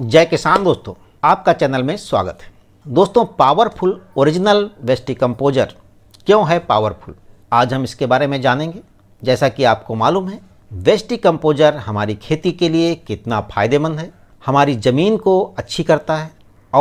जय किसान दोस्तों आपका चैनल में स्वागत है दोस्तों पावरफुल ओरिजिनल वेस्टी कंपोजर क्यों है पावरफुल आज हम इसके बारे में जानेंगे जैसा कि आपको मालूम है वेस्टी कंपोजर हमारी खेती के लिए कितना फायदेमंद है हमारी ज़मीन को अच्छी करता है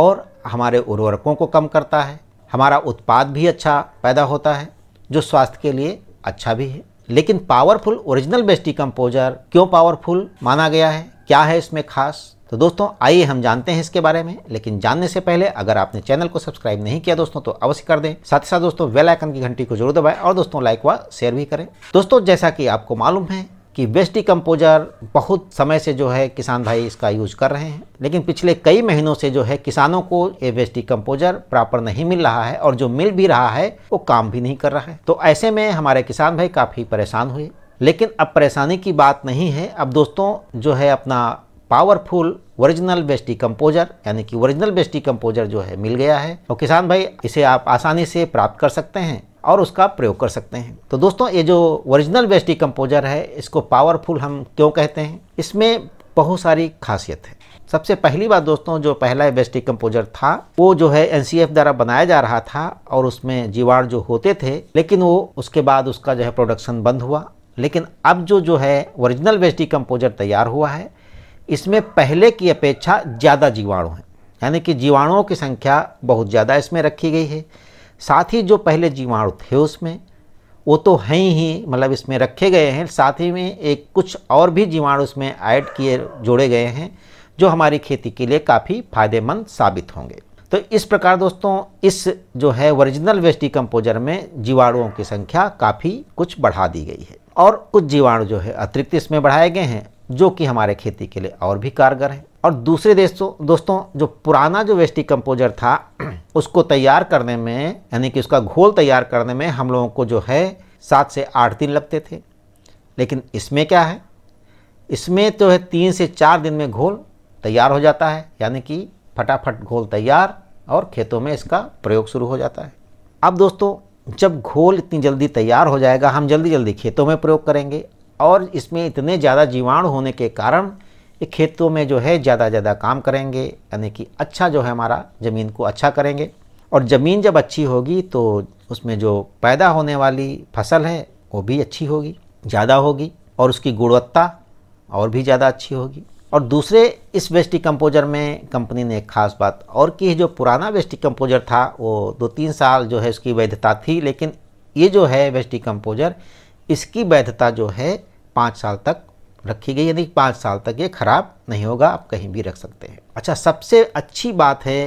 और हमारे उर्वरकों को कम करता है हमारा उत्पाद भी अच्छा पैदा होता है जो स्वास्थ्य के लिए अच्छा भी है लेकिन पावरफुल ओरिजिनल बेस्टी कंपोजर क्यों पावरफुल माना गया है क्या है इसमें खास तो दोस्तों आइए हम जानते हैं इसके बारे में लेकिन जानने से पहले अगर आपने चैनल को सब्सक्राइब नहीं किया दोस्तों तो अवश्य कर दें साथ ही साथ दोस्तों वेल आइकन की घंटी को जरूर दबाएं और दोस्तों लाइक व शेयर भी करें दोस्तों जैसा कि आपको मालूम है कि वेस्टी कंपोजर बहुत समय से जो है किसान भाई इसका यूज कर रहे हैं लेकिन पिछले कई महीनों से जो है किसानों को ये वेस्टी कंपोजर प्रॉपर नहीं मिल रहा है और जो मिल भी रहा है वो काम भी नहीं कर रहा है तो ऐसे में हमारे किसान भाई काफ़ी परेशान हुए लेकिन अब परेशानी की बात नहीं है अब दोस्तों जो है अपना पावरफुल ओरिजिनल बेस्ट डिकम्पोजर यानी कि ओरिजिनल बेस्ट डिकम्पोजर जो है मिल गया है तो किसान भाई इसे आप आसानी से प्राप्त कर सकते हैं और उसका प्रयोग कर सकते हैं तो दोस्तों ये जो ओरिजिनल बेस्ट डिकम्पोजर है इसको पावरफुल हम क्यों कहते हैं इसमें बहुत सारी खासियत है सबसे पहली बात दोस्तों जो पहला बेस्ट डिकम्पोजर था वो जो है एन द्वारा बनाया जा रहा था और उसमें जीवाणु जो होते थे लेकिन वो उसके बाद उसका जो है प्रोडक्शन बंद हुआ लेकिन अब जो जो है ओरिजिनल वेस्ट डिकम्पोजर तैयार हुआ है इसमें पहले की अपेक्षा ज़्यादा जीवाणु हैं यानी कि जीवाणुओं की संख्या बहुत ज़्यादा इसमें रखी गई है साथ ही जो पहले जीवाणु थे उसमें वो तो हैं ही मतलब इसमें रखे गए हैं साथ ही में एक कुछ और भी जीवाणु इसमें ऐड किए जोड़े गए हैं जो हमारी खेती के लिए काफ़ी फायदेमंद साबित होंगे तो इस प्रकार दोस्तों इस जो है ओरिजिनल वेस्ट डिकम्पोजर में जीवाणुओं की संख्या काफ़ी कुछ बढ़ा दी गई है और कुछ जीवाणु जो है अतिरिक्त इसमें बढ़ाए गए हैं जो कि हमारे खेती के लिए और भी कारगर है और दूसरे देशों दोस्तों जो पुराना जो वेस्टी कंपोजर था उसको तैयार करने में यानी कि उसका घोल तैयार करने में हम लोगों को जो है सात से आठ दिन लगते थे लेकिन इसमें क्या है इसमें तो है तीन से चार दिन में घोल तैयार हो जाता है यानी कि फटाफट घोल तैयार और खेतों में इसका प्रयोग शुरू हो जाता है अब दोस्तों जब घोल इतनी जल्दी तैयार हो जाएगा हम जल्दी जल्दी खेतों में प्रयोग करेंगे और इसमें इतने ज़्यादा जीवाणु होने के कारण ये खेतों में जो है ज़्यादा ज़्यादा काम करेंगे यानी कि अच्छा जो है हमारा ज़मीन को अच्छा करेंगे और ज़मीन जब अच्छी होगी तो उसमें जो पैदा होने वाली फसल है वो भी अच्छी होगी ज़्यादा होगी और उसकी गुणवत्ता और भी ज़्यादा अच्छी होगी और दूसरे इस वेस्टी कंपोजर में कंपनी ने एक खास बात और की जो पुराना वेस्टी कंपोजर था वो दो तीन साल जो है उसकी वैधता थी लेकिन ये जो है वेस्टी कंपोजर इसकी वैधता जो है पाँच साल तक रखी गई यानी पाँच साल तक ये ख़राब नहीं होगा आप कहीं भी रख सकते हैं अच्छा सबसे अच्छी बात है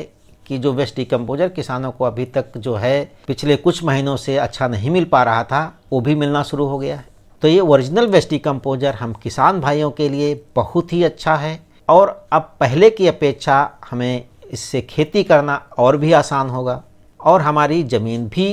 कि जो वेस्ट डिकम्पोजर किसानों को अभी तक जो है पिछले कुछ महीनों से अच्छा नहीं मिल पा रहा था वो भी मिलना शुरू हो गया है तो ये ओरिजिनल वेस्ट डिकम्पोजर हम किसान भाइयों के लिए बहुत ही अच्छा है और अब पहले की अपेक्षा हमें इससे खेती करना और भी आसान होगा और हमारी ज़मीन भी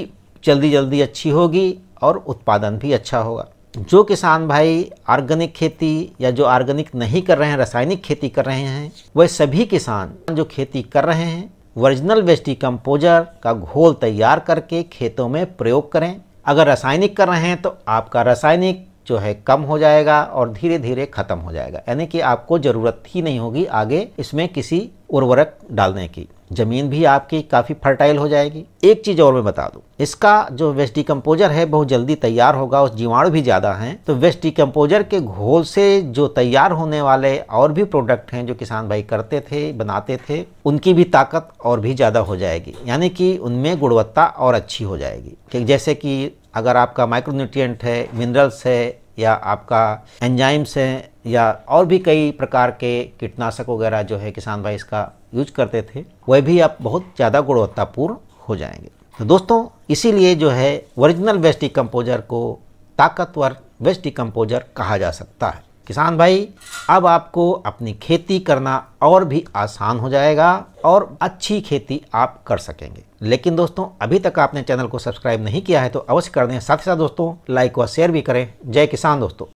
जल्दी जल्दी अच्छी होगी और उत्पादन भी अच्छा होगा जो किसान भाई ऑर्गेनिक खेती या जो ऑर्गेनिक नहीं कर रहे हैं रासायनिक खेती कर रहे हैं वह सभी किसान जो खेती कर रहे हैं ओरिजिनल वेस्टी कंपोजर का घोल तैयार करके खेतों में प्रयोग करें अगर रासायनिक कर रहे हैं तो आपका रासायनिक जो है कम हो जाएगा और धीरे धीरे ख़त्म हो जाएगा यानी कि आपको ज़रूरत ही नहीं होगी आगे इसमें किसी उर्वरक डालने की ज़मीन भी आपकी काफ़ी फर्टाइल हो जाएगी एक चीज़ और मैं बता दूं इसका जो वेस्ट डिकम्पोजर है बहुत जल्दी तैयार होगा उस जीवाणु भी ज़्यादा हैं तो वेस्ट डिकम्पोजर के घोल से जो तैयार होने वाले और भी प्रोडक्ट हैं जो किसान भाई करते थे बनाते थे उनकी भी ताकत और भी ज़्यादा हो जाएगी यानी कि उनमें गुणवत्ता और अच्छी हो जाएगी कि जैसे कि अगर आपका माइक्रोन्यूट्रियट है मिनरल्स है या आपका एंजाइम्स हैं या और भी कई प्रकार के कीटनाशक वगैरह जो है किसान भाई इसका यूज करते थे वह भी आप बहुत ज़्यादा गुणवत्तापूर्ण हो जाएंगे तो दोस्तों इसीलिए जो है ओरिजिनल वेस्ट डिकम्पोजर को ताकतवर वेस्ट डिकम्पोजर कहा जा सकता है किसान भाई अब आपको अपनी खेती करना और भी आसान हो जाएगा और अच्छी खेती आप कर सकेंगे लेकिन दोस्तों अभी तक आपने चैनल को सब्सक्राइब नहीं किया है तो अवश्य कर दें साथ ही साथ दोस्तों लाइक और शेयर भी करें जय किसान दोस्तों